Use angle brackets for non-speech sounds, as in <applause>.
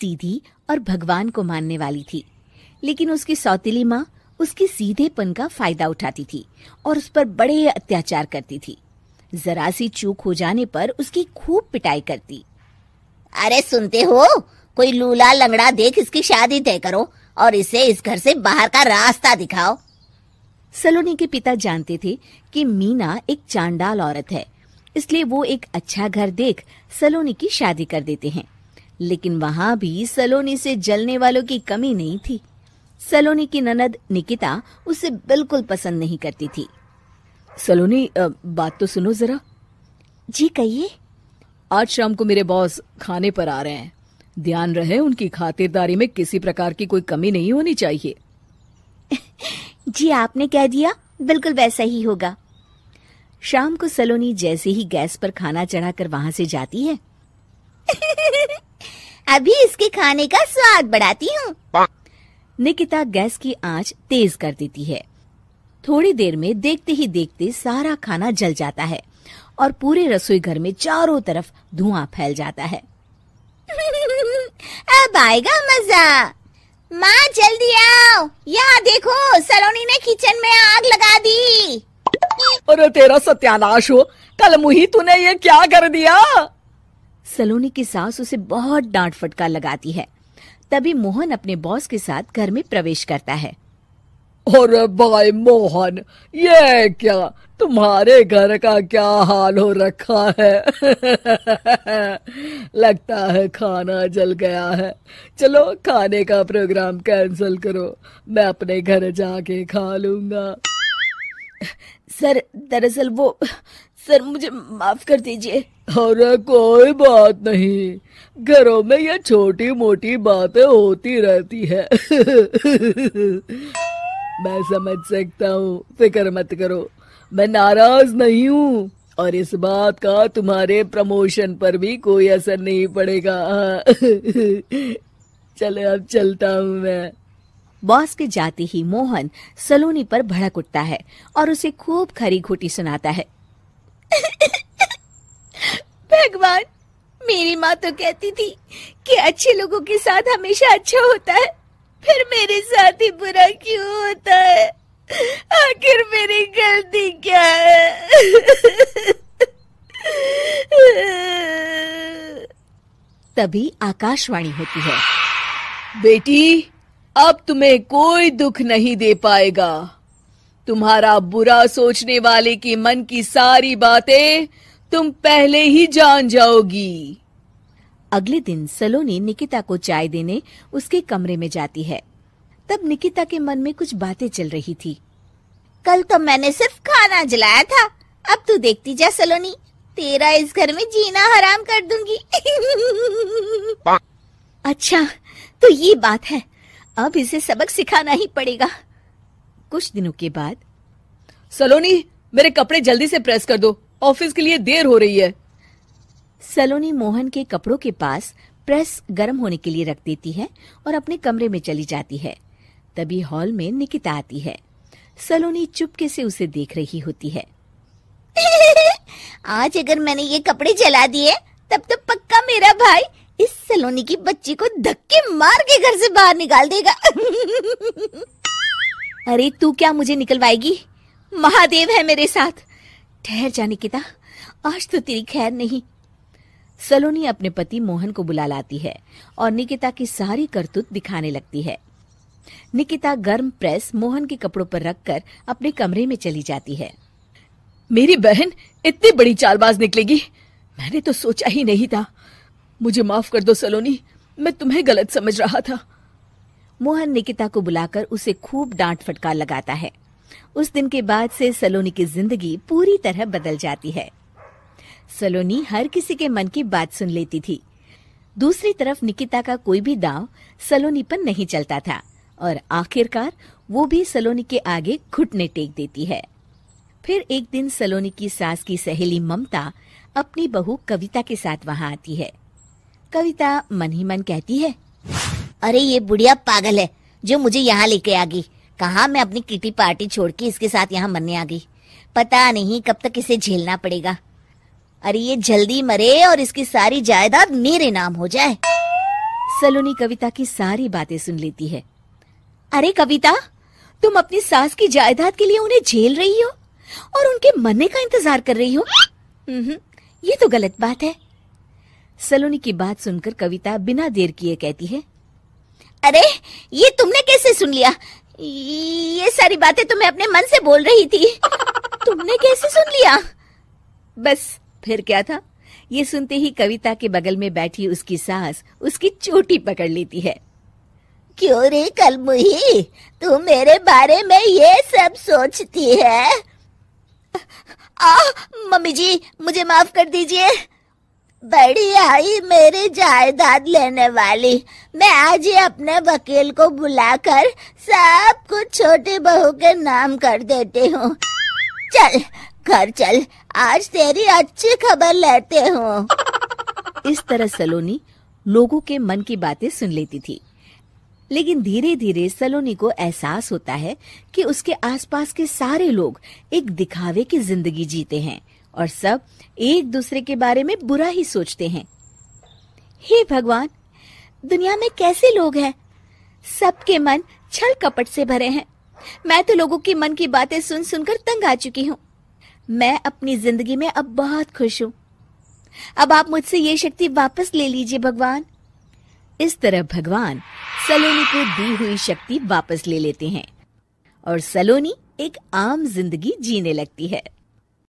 सीधी और भगवान को मानने वाली थी लेकिन उसकी सौतीली माँ उसके सीधेपन का फायदा उठाती थी और उस पर बड़े अत्याचार करती थी जरा सी चूक हो जाने पर उसकी खूब पिटाई करती अरे सुनते हो कोई लूला लंगड़ा देख इसकी शादी तय करो और इसे इस घर से बाहर का रास्ता दिखाओ सलोनी के पिता जानते थे कि मीना एक चांडाल औरत है इसलिए वो एक अच्छा घर देख सलोनी की शादी कर देते हैं लेकिन वहां भी सलोनी से जलने वालों की कमी नहीं थी सलोनी की ननद निकिता उसे बिल्कुल पसंद नहीं करती थी सलोनी बात तो सुनो जरा जी कहिए आज शाम को मेरे बॉस खाने पर आ रहे हैं ध्यान रहे उनकी खातिरदारी में किसी प्रकार की कोई कमी नहीं होनी चाहिए <laughs> जी आपने कह दिया बिल्कुल वैसा ही होगा शाम को सलोनी जैसे ही गैस पर खाना चढ़ाकर वहां से जाती है <laughs> अभी इसके खाने का स्वाद बढ़ाती हूँ निकिता गैस की आंच तेज कर देती है थोड़ी देर में देखते ही देखते सारा खाना जल जाता है और पूरे रसोई घर में चारों तरफ धुआं फैल जाता है <laughs> अब आएगा मजा माँ जल्दी आओ यहाँ देखो सलोनी ने किचन में आग लगा दी अरे तेरा सत्यानाश हो कल मुही तूने ये क्या कर दिया सलोनी की सास उसे बहुत डांट फटकार लगाती है तभी मोहन अपने बॉस के साथ घर में प्रवेश करता है अरे भाई मोहन ये क्या तुम्हारे घर का क्या हाल हो रखा है <laughs> लगता है खाना जल गया है चलो खाने का प्रोग्राम कैंसिल करो मैं अपने घर जाके खा लूंगा सर दरअसल वो सर मुझे माफ कर दीजिए अरे कोई बात नहीं घरों में ये छोटी मोटी बातें होती रहती है <laughs> मैं समझ सकता हूँ फिक्र मत करो मैं नाराज नहीं हूँ और इस बात का तुम्हारे प्रमोशन पर भी कोई असर नहीं पड़ेगा <laughs> चले अब चलता हूँ मैं बॉस के जाते ही मोहन सलोनी पर भड़क उठता है और उसे खूब खरी घोटी सुनाता है भगवान मेरी माँ तो कहती थी कि अच्छे लोगों के साथ हमेशा अच्छा होता है फिर मेरे साथ ही बुरा क्यों होता है आखिर मेरी गलती क्या है तभी आकाशवाणी होती है बेटी अब तुम्हें कोई दुख नहीं दे पाएगा तुम्हारा बुरा सोचने वाले के मन की सारी बातें तुम पहले ही जान जाओगी अगले दिन सलोनी निकिता को चाय देने उसके कमरे में जाती है तब निकिता के मन में कुछ बातें चल रही थी कल तो मैंने सिर्फ खाना जलाया था अब तू देखती जा सलोनी तेरा इस घर में जीना हराम कर दूंगी <laughs> अच्छा तो ये बात है अब इसे सबक सिखाना ही पड़ेगा कुछ दिनों के बाद सलोनी मेरे कपड़े जल्दी से प्रेस कर दो ऑफिस के लिए देर हो रही है सलोनी मोहन के कपड़ों के पास प्रेस गर्म होने के लिए रख देती है और अपने कमरे में चली जाती है तभी हॉल में निकिता आती है सलोनी चुपके से उसे देख रही होती है <laughs> आज अगर मैंने ये कपड़े जला दिए तब तो पक्का मेरा भाई इस सलोनी की बच्ची को धक्के मार के घर से बाहर निकाल देगा <laughs> अरे तू क्या मुझे निकलवाएगी महादेव है मेरे साथ ठहर जा निकिता आज तो तेरी खैर नहीं सलोनी अपने पति मोहन को बुला लाती है और निकिता की सारी करतूत दिखाने लगती है निकिता गर्म प्रेस मोहन के कपड़ों पर रखकर अपने कमरे में चली जाती है मेरी बहन इतनी बड़ी चालबाज निकलेगी मैंने तो सोचा ही नहीं था मुझे माफ कर दो सलोनी मैं तुम्हें गलत समझ रहा था मोहन निकिता को बुलाकर उसे खूब डांट फटकार लगाता है उस दिन के बाद से सलोनी की जिंदगी पूरी तरह बदल जाती है सलोनी हर किसी के मन की बात सुन लेती थी दूसरी तरफ निकिता का कोई भी दाव सलोनी पर नहीं चलता था और आखिरकार वो भी सलोनी के आगे घुटने टेक देती है फिर एक दिन सलोनी की सास की सहेली ममता अपनी बहू कविता के साथ वहां आती है कविता मन ही मन कहती है अरे ये बुढ़िया पागल है जो मुझे यहाँ लेके आ गई कहा मैं अपनी किटी पार्टी छोड़ के इसके साथ यहाँ मरने आ गई पता नहीं कब तक इसे झेलना पड़ेगा अरे ये जल्दी मरे और इसकी सारी जायदाद मेरे नाम हो जाए सलोनी कविता की सारी बातें सुन लेती है अरे कविता तुम अपनी सास की जायदाद के लिए उन्हें झेल रही हो और उनके मरने का इंतजार कर रही हो हम्म, ये तो गलत बात है सलोनी की बात सुनकर कविता बिना देर किए कहती है अरे ये तुमने कैसे सुन लिया ये सारी बातें तो मैं अपने मन से बोल रही थी तुमने कैसे सुन लिया बस फिर क्या था ये सुनते ही कविता के बगल में बैठी उसकी सास उसकी चोटी पकड़ लेती है क्यों रे कलमुही तू मेरे बारे में ये सब सोचती है आ, मम्मी जी मुझे माफ कर दीजिए बड़ी आई मेरी जायदाद लेने वाली मैं आज ही अपने वकील को बुलाकर सब कुछ छोटी बहू के नाम कर देती हूँ चल घर चल आज तेरी अच्छी खबर लेते हूँ इस तरह सलोनी लोगों के मन की बातें सुन लेती थी लेकिन धीरे धीरे सलोनी को एहसास होता है कि उसके आसपास के सारे लोग एक दिखावे की जिंदगी जीते हैं और सब एक दूसरे के बारे में बुरा ही सोचते हैं हे भगवान दुनिया में कैसे लोग हैं सबके मन छल कपट से भरे हैं मैं तो लोगों के मन की बातें सुन सुनकर तंग आ चुकी हूँ मैं अपनी जिंदगी में अब बहुत खुश हूँ अब आप मुझसे ये शक्ति वापस ले लीजिए भगवान इस तरह भगवान सलोनी को दी हुई शक्ति वापस ले लेते हैं और सलोनी एक आम जिंदगी जीने लगती है